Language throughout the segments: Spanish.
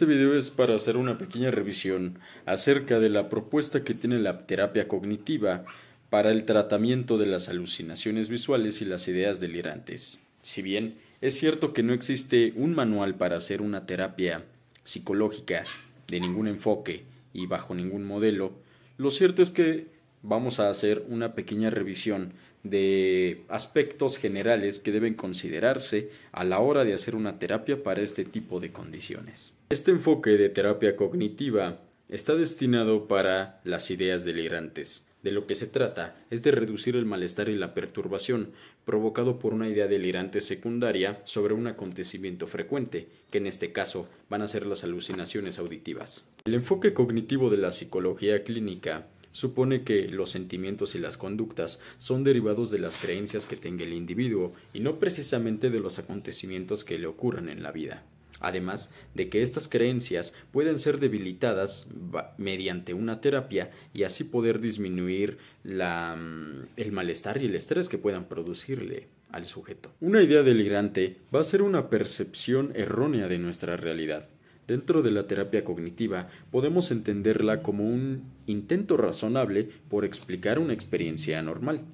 Este video es para hacer una pequeña revisión acerca de la propuesta que tiene la terapia cognitiva para el tratamiento de las alucinaciones visuales y las ideas delirantes. Si bien es cierto que no existe un manual para hacer una terapia psicológica de ningún enfoque y bajo ningún modelo, lo cierto es que vamos a hacer una pequeña revisión de aspectos generales que deben considerarse a la hora de hacer una terapia para este tipo de condiciones. Este enfoque de terapia cognitiva está destinado para las ideas delirantes. De lo que se trata es de reducir el malestar y la perturbación provocado por una idea delirante secundaria sobre un acontecimiento frecuente, que en este caso van a ser las alucinaciones auditivas. El enfoque cognitivo de la psicología clínica supone que los sentimientos y las conductas son derivados de las creencias que tenga el individuo y no precisamente de los acontecimientos que le ocurren en la vida además de que estas creencias pueden ser debilitadas mediante una terapia y así poder disminuir mm, el malestar y el estrés que puedan producirle al sujeto. Una idea delirante va a ser una percepción errónea de nuestra realidad. Dentro de la terapia cognitiva podemos entenderla como un intento razonable por explicar una experiencia anormal.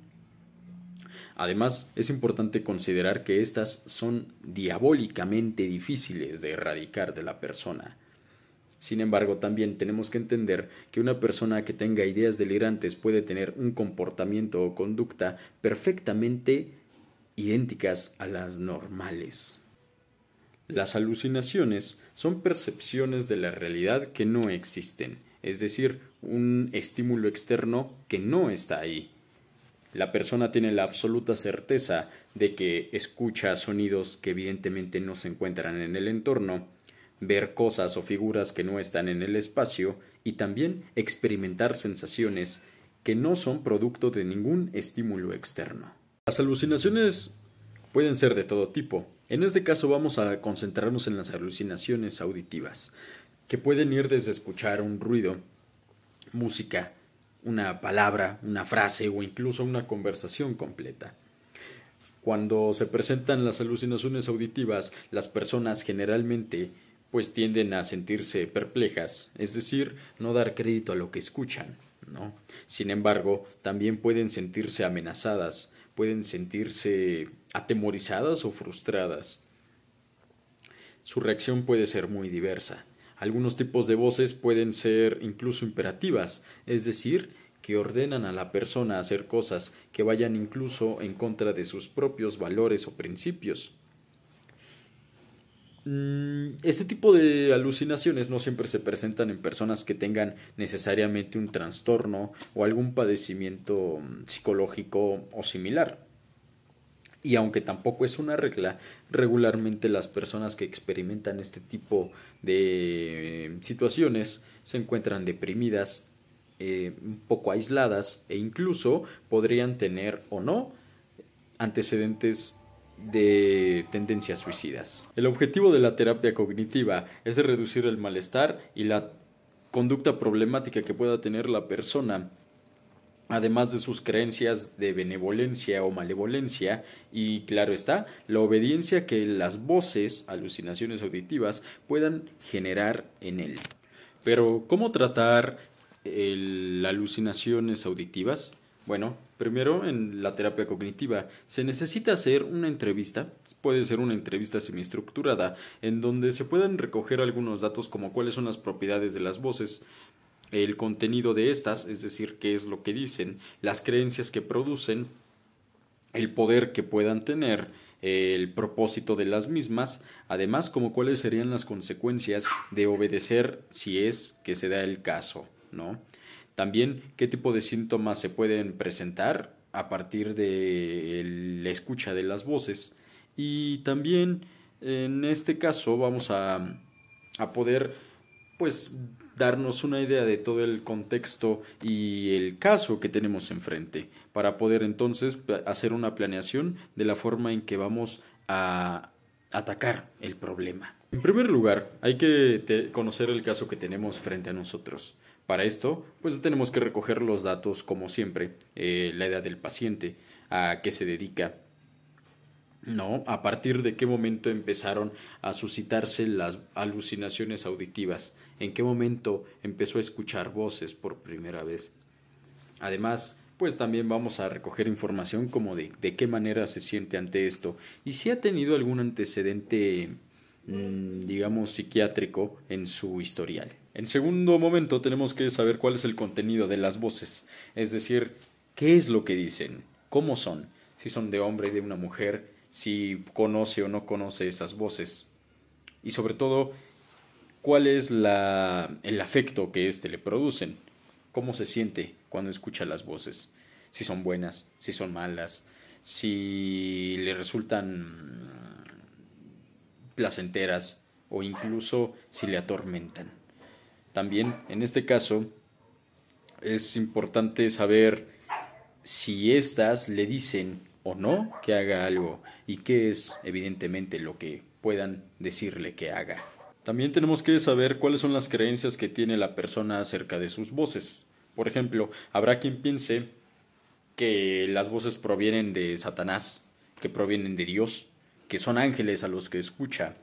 Además, es importante considerar que estas son diabólicamente difíciles de erradicar de la persona. Sin embargo, también tenemos que entender que una persona que tenga ideas delirantes puede tener un comportamiento o conducta perfectamente idénticas a las normales. Las alucinaciones son percepciones de la realidad que no existen, es decir, un estímulo externo que no está ahí, la persona tiene la absoluta certeza de que escucha sonidos que evidentemente no se encuentran en el entorno, ver cosas o figuras que no están en el espacio y también experimentar sensaciones que no son producto de ningún estímulo externo. Las alucinaciones pueden ser de todo tipo. En este caso vamos a concentrarnos en las alucinaciones auditivas, que pueden ir desde escuchar un ruido, música, una palabra, una frase o incluso una conversación completa. Cuando se presentan las alucinaciones auditivas, las personas generalmente pues tienden a sentirse perplejas, es decir, no dar crédito a lo que escuchan, Sin embargo, también pueden sentirse amenazadas, pueden sentirse atemorizadas o frustradas. Su reacción puede ser muy diversa. Algunos tipos de voces pueden ser incluso imperativas, es decir, que ordenan a la persona hacer cosas que vayan incluso en contra de sus propios valores o principios. Mm, este tipo de alucinaciones no siempre se presentan en personas que tengan necesariamente un trastorno o algún padecimiento mm, psicológico o similar. Y aunque tampoco es una regla, regularmente las personas que experimentan este tipo de eh, situaciones se encuentran deprimidas, eh, un poco aisladas e incluso podrían tener o no antecedentes de tendencias suicidas. El objetivo de la terapia cognitiva es de reducir el malestar y la conducta problemática que pueda tener la persona además de sus creencias de benevolencia o malevolencia, y claro está, la obediencia que las voces, alucinaciones auditivas, puedan generar en él. Pero, ¿cómo tratar las alucinaciones auditivas? Bueno, primero en la terapia cognitiva se necesita hacer una entrevista, puede ser una entrevista semiestructurada, en donde se puedan recoger algunos datos como cuáles son las propiedades de las voces, el contenido de estas, es decir, qué es lo que dicen, las creencias que producen, el poder que puedan tener, el propósito de las mismas, además como cuáles serían las consecuencias de obedecer si es que se da el caso, ¿no? También qué tipo de síntomas se pueden presentar a partir de la escucha de las voces y también en este caso vamos a, a poder pues darnos una idea de todo el contexto y el caso que tenemos enfrente, para poder entonces hacer una planeación de la forma en que vamos a atacar el problema. En primer lugar, hay que conocer el caso que tenemos frente a nosotros. Para esto, pues tenemos que recoger los datos como siempre, eh, la edad del paciente, a qué se dedica, ¿no? A partir de qué momento empezaron a suscitarse las alucinaciones auditivas, en qué momento empezó a escuchar voces por primera vez. Además, pues también vamos a recoger información como de, de qué manera se siente ante esto y si ha tenido algún antecedente, mm, digamos, psiquiátrico en su historial. En segundo momento tenemos que saber cuál es el contenido de las voces, es decir, qué es lo que dicen, cómo son, si son de hombre, y de una mujer, si conoce o no conoce esas voces. Y sobre todo, cuál es la, el afecto que éste le producen, cómo se siente cuando escucha las voces, si son buenas, si son malas, si le resultan placenteras o incluso si le atormentan. También, en este caso, es importante saber si éstas le dicen o no que haga algo y qué es evidentemente lo que puedan decirle que haga. También tenemos que saber cuáles son las creencias que tiene la persona acerca de sus voces. Por ejemplo, habrá quien piense que las voces provienen de Satanás, que provienen de Dios, que son ángeles a los que escucha.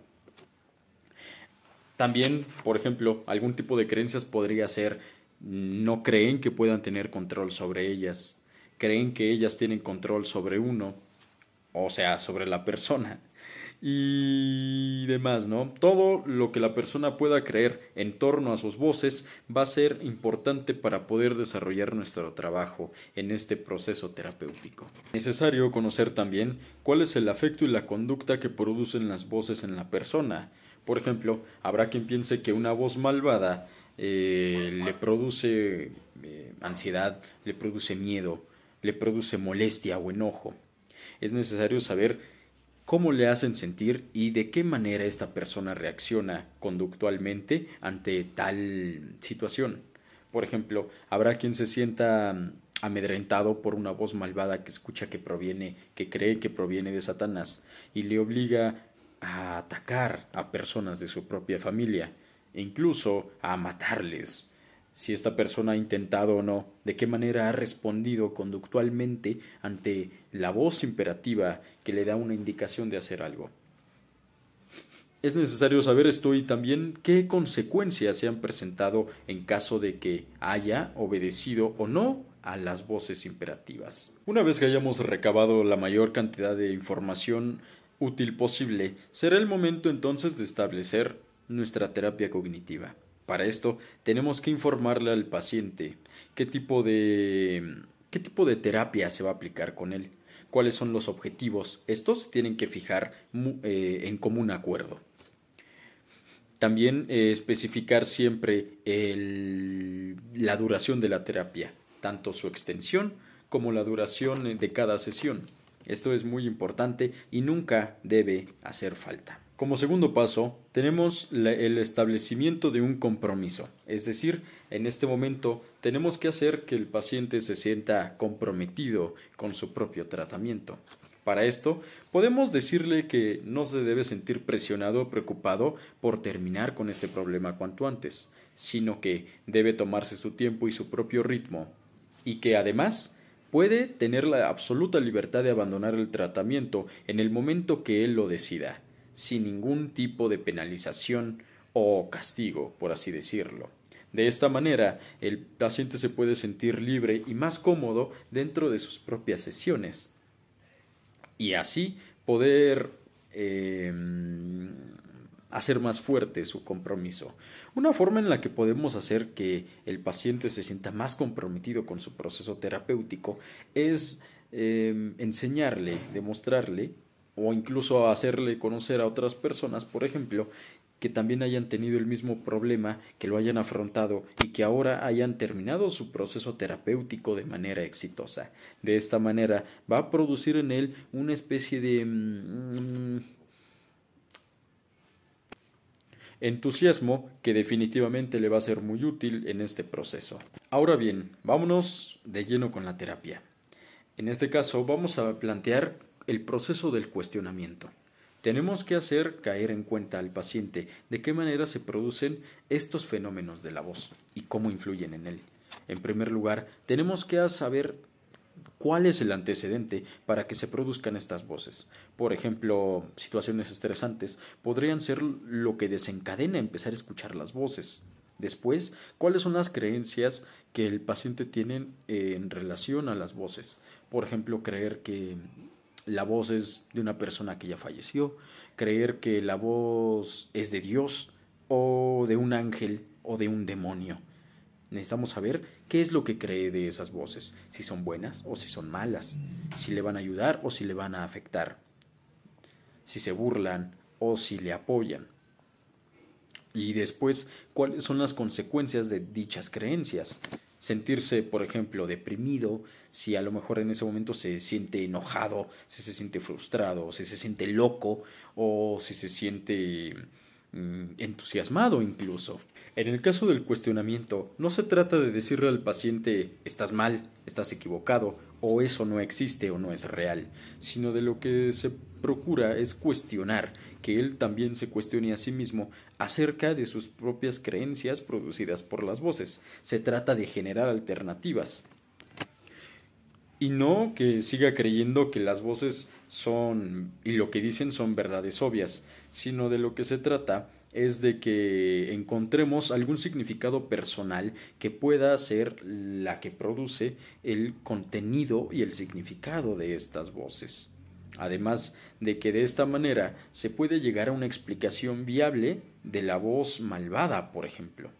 También, por ejemplo, algún tipo de creencias podría ser no creen que puedan tener control sobre ellas, creen que ellas tienen control sobre uno, o sea, sobre la persona y demás, ¿no? Todo lo que la persona pueda creer en torno a sus voces va a ser importante para poder desarrollar nuestro trabajo en este proceso terapéutico. necesario conocer también cuál es el afecto y la conducta que producen las voces en la persona. Por ejemplo, habrá quien piense que una voz malvada eh, le produce eh, ansiedad, le produce miedo, le produce molestia o enojo. Es necesario saber cómo le hacen sentir y de qué manera esta persona reacciona conductualmente ante tal situación. Por ejemplo, habrá quien se sienta mm, amedrentado por una voz malvada que escucha que proviene, que cree que proviene de Satanás y le obliga a atacar a personas de su propia familia e incluso a matarles si esta persona ha intentado o no, de qué manera ha respondido conductualmente ante la voz imperativa que le da una indicación de hacer algo. Es necesario saber esto y también qué consecuencias se han presentado en caso de que haya obedecido o no a las voces imperativas. Una vez que hayamos recabado la mayor cantidad de información útil posible, será el momento entonces de establecer nuestra terapia cognitiva. Para esto tenemos que informarle al paciente qué tipo de qué tipo de terapia se va a aplicar con él, cuáles son los objetivos. Estos tienen que fijar eh, en común acuerdo. También eh, especificar siempre la duración de la terapia, tanto su extensión como la duración de cada sesión. Esto es muy importante y nunca debe hacer falta. Como segundo paso, tenemos el establecimiento de un compromiso, es decir, en este momento tenemos que hacer que el paciente se sienta comprometido con su propio tratamiento. Para esto, podemos decirle que no se debe sentir presionado o preocupado por terminar con este problema cuanto antes, sino que debe tomarse su tiempo y su propio ritmo, y que además puede tener la absoluta libertad de abandonar el tratamiento en el momento que él lo decida sin ningún tipo de penalización o castigo, por así decirlo. De esta manera, el paciente se puede sentir libre y más cómodo dentro de sus propias sesiones y así poder em, hacer más fuerte su compromiso. Una forma en la que podemos hacer que el paciente se sienta más comprometido con su proceso terapéutico es em, enseñarle, demostrarle o incluso hacerle conocer a otras personas, por ejemplo, que también hayan tenido el mismo problema, que lo hayan afrontado y que ahora hayan terminado su proceso terapéutico de manera exitosa. De esta manera va a producir en él una especie de... Mm, mm, entusiasmo que definitivamente le va a ser muy útil en este proceso. Ahora bien, vámonos de lleno con la terapia. En este caso vamos a plantear el proceso del cuestionamiento. Tenemos que hacer caer en cuenta al paciente de qué manera se producen estos fenómenos de la voz y cómo influyen en él. En primer lugar, tenemos que saber cuál es el antecedente para que se produzcan estas voces. Por ejemplo, situaciones estresantes podrían ser lo que desencadena empezar a escuchar las voces. Después, cuáles son las creencias que el paciente tiene en relación a las voces. Por ejemplo, creer que la voz es de una persona que ya falleció, creer que la voz es de Dios o de un ángel o de un demonio. Necesitamos saber qué es lo que cree de esas voces, si son buenas o si son malas, si le van a ayudar o si le van a afectar, si se burlan o si le apoyan. Y después, cuáles son las consecuencias de dichas creencias sentirse, por ejemplo, deprimido, si a lo mejor en ese momento se siente enojado, si se siente frustrado, si se siente loco o si se siente mm, entusiasmado incluso. En el caso del cuestionamiento, no se trata de decirle al paciente estás mal, estás equivocado o eso no existe o no es real, sino de lo que se procura es cuestionar, que él también se cuestione a sí mismo acerca de sus propias creencias producidas por las voces. Se trata de generar alternativas. Y no que siga creyendo que las voces son y lo que dicen son verdades obvias, sino de lo que se trata es de que encontremos algún significado personal que pueda ser la que produce el contenido y el significado de estas voces. Además de que de esta manera se puede llegar a una explicación viable de la voz malvada, por ejemplo.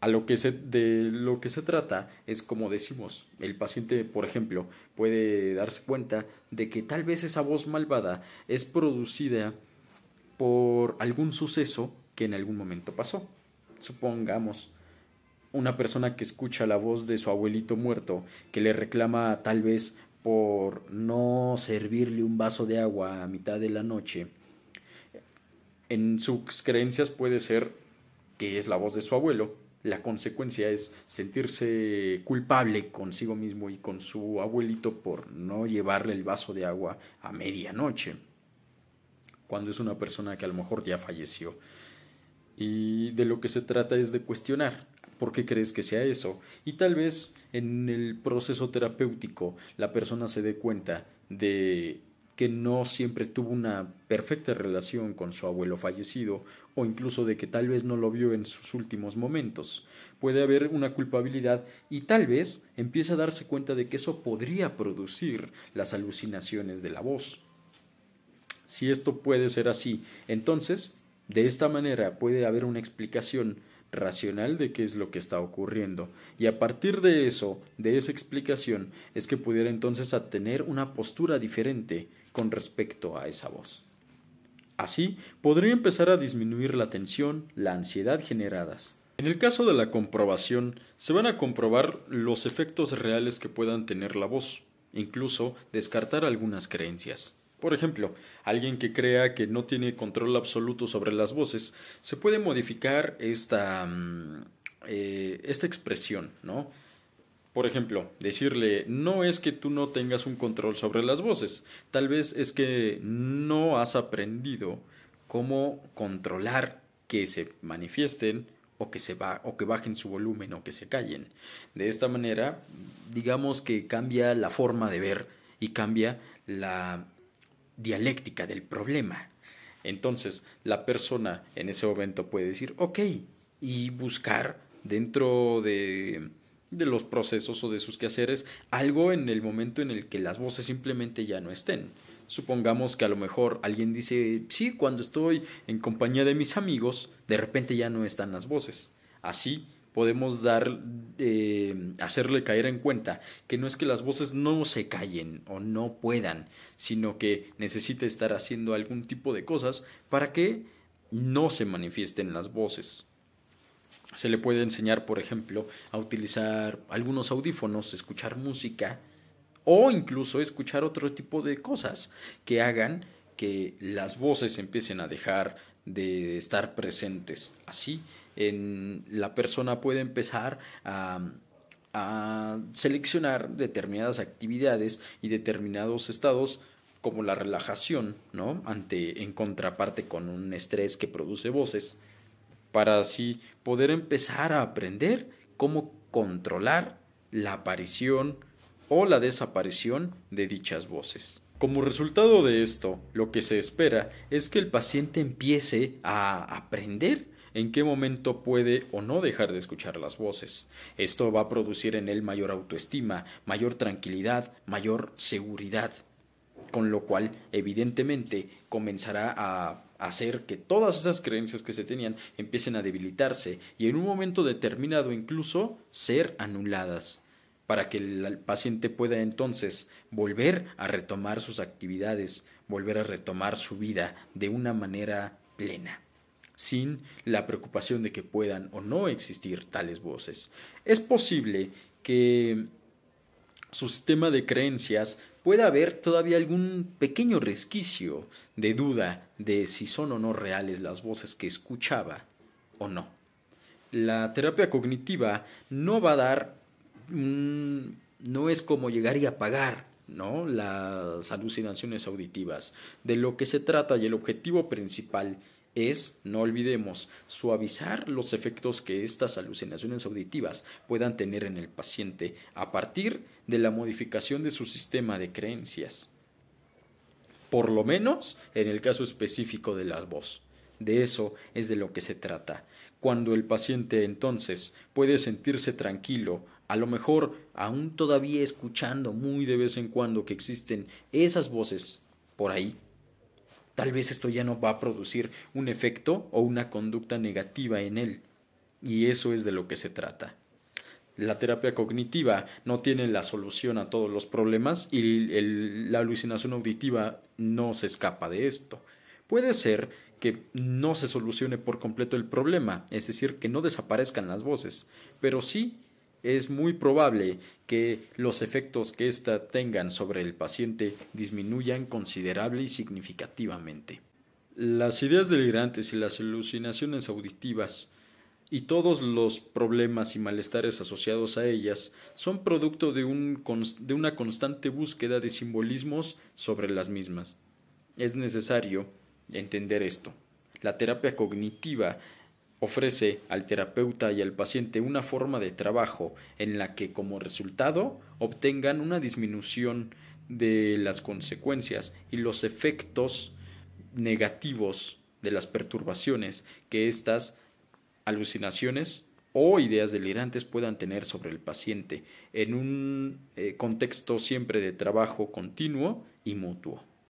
A lo que se, de lo que se trata es como decimos, el paciente, por ejemplo, puede darse cuenta de que tal vez esa voz malvada es producida por algún suceso que en algún momento pasó. Supongamos una persona que escucha la voz de su abuelito muerto, que le reclama tal vez por no servirle un vaso de agua a mitad de la noche. En sus creencias puede ser que es la voz de su abuelo. La consecuencia es sentirse culpable consigo mismo y con su abuelito por no llevarle el vaso de agua a medianoche cuando es una persona que a lo mejor ya falleció. Y de lo que se trata es de cuestionar por qué crees que sea eso. Y tal vez en el proceso terapéutico la persona se dé cuenta de que no siempre tuvo una perfecta relación con su abuelo fallecido o incluso de que tal vez no lo vio en sus últimos momentos. Puede haber una culpabilidad y tal vez empieza a darse cuenta de que eso podría producir las alucinaciones de la voz si esto puede ser así, entonces, de esta manera puede haber una explicación racional de qué es lo que está ocurriendo. Y a partir de eso, de esa explicación, es que pudiera entonces tener una postura diferente con respecto a esa voz. Así, podría empezar a disminuir la tensión, la ansiedad generadas. En el caso de la comprobación, se van a comprobar los efectos reales que puedan tener la voz, incluso descartar algunas creencias. Por ejemplo, alguien que crea que no tiene control absoluto sobre las voces, se puede modificar esta, mm, eh, esta expresión, ¿no? Por ejemplo, decirle, no es que tú no tengas un control sobre las voces, tal vez es que no has aprendido cómo controlar que se manifiesten o que, se o que bajen su volumen o que se callen. De esta manera, digamos que cambia la forma de ver y cambia la dialéctica del problema. Entonces, la persona en ese momento puede decir, ok, y buscar dentro de, de, los procesos o de sus quehaceres algo en el momento en el que las voces simplemente ya no estén. Supongamos que a lo mejor alguien dice, sí, cuando estoy en compañía de mis amigos, de repente ya no están las voces. Así podemos dar, eh, hacerle caer en cuenta que no es que las voces no se callen o no puedan, sino que necesita estar haciendo algún tipo de cosas para que no se manifiesten las voces. Se le puede enseñar, por ejemplo, a utilizar algunos audífonos, escuchar música o incluso escuchar otro tipo de cosas que hagan que las voces empiecen a dejar de estar presentes. Así en, la persona puede empezar a, seleccionar determinadas actividades y determinados estados como la relajación, en contraparte con un estrés que produce voces, para así poder empezar a aprender cómo controlar la aparición o la desaparición de dichas voces. Como resultado de esto, lo que se espera es que el paciente empiece a aprender en qué momento puede o no dejar de escuchar las voces. Esto va a producir en él mayor autoestima, mayor tranquilidad, mayor seguridad, con lo cual evidentemente comenzará a hacer que todas esas creencias que se tenían empiecen a debilitarse y en un momento determinado incluso ser anuladas para que el paciente pueda entonces volver a retomar sus actividades, volver a retomar su vida de una manera plena sin la preocupación de que puedan o no existir tales voces. Es posible que su sistema de creencias pueda haber todavía algún pequeño resquicio de duda de si son o no reales las voces que escuchaba o no. La terapia cognitiva no va a dar, no es como llegar y apagar ¿no? las alucinaciones auditivas. De lo que se trata y el objetivo principal es, no olvidemos, suavizar los efectos que estas alucinaciones auditivas puedan tener en el paciente a partir de la modificación de su sistema de creencias. Por lo menos en el caso específico de la voz. De eso es de lo que se trata. Cuando el paciente entonces puede sentirse tranquilo, a lo mejor aún todavía escuchando muy de vez en cuando que existen esas voces por ahí tal vez esto ya no va a producir un efecto o una conducta negativa en él. Y eso es de lo que se trata. La terapia cognitiva no tiene la solución a todos los problemas y la alucinación auditiva no se escapa de esto. Puede ser que no se solucione por completo el problema, es decir, que no desaparezcan las voces, pero sí es muy probable que los efectos que ésta tengan sobre el paciente disminuyan considerable y significativamente. Las ideas delirantes y las alucinaciones auditivas y todos los problemas y malestares asociados a ellas son producto de, un, de una constante búsqueda de simbolismos sobre las mismas. Es necesario entender esto. La terapia cognitiva ofrece al terapeuta y al paciente una forma de trabajo en la que como resultado obtengan una disminución de las consecuencias y los efectos negativos de las perturbaciones que estas alucinaciones o ideas delirantes puedan tener sobre el paciente en un eh, contexto siempre de trabajo continuo y mutuo.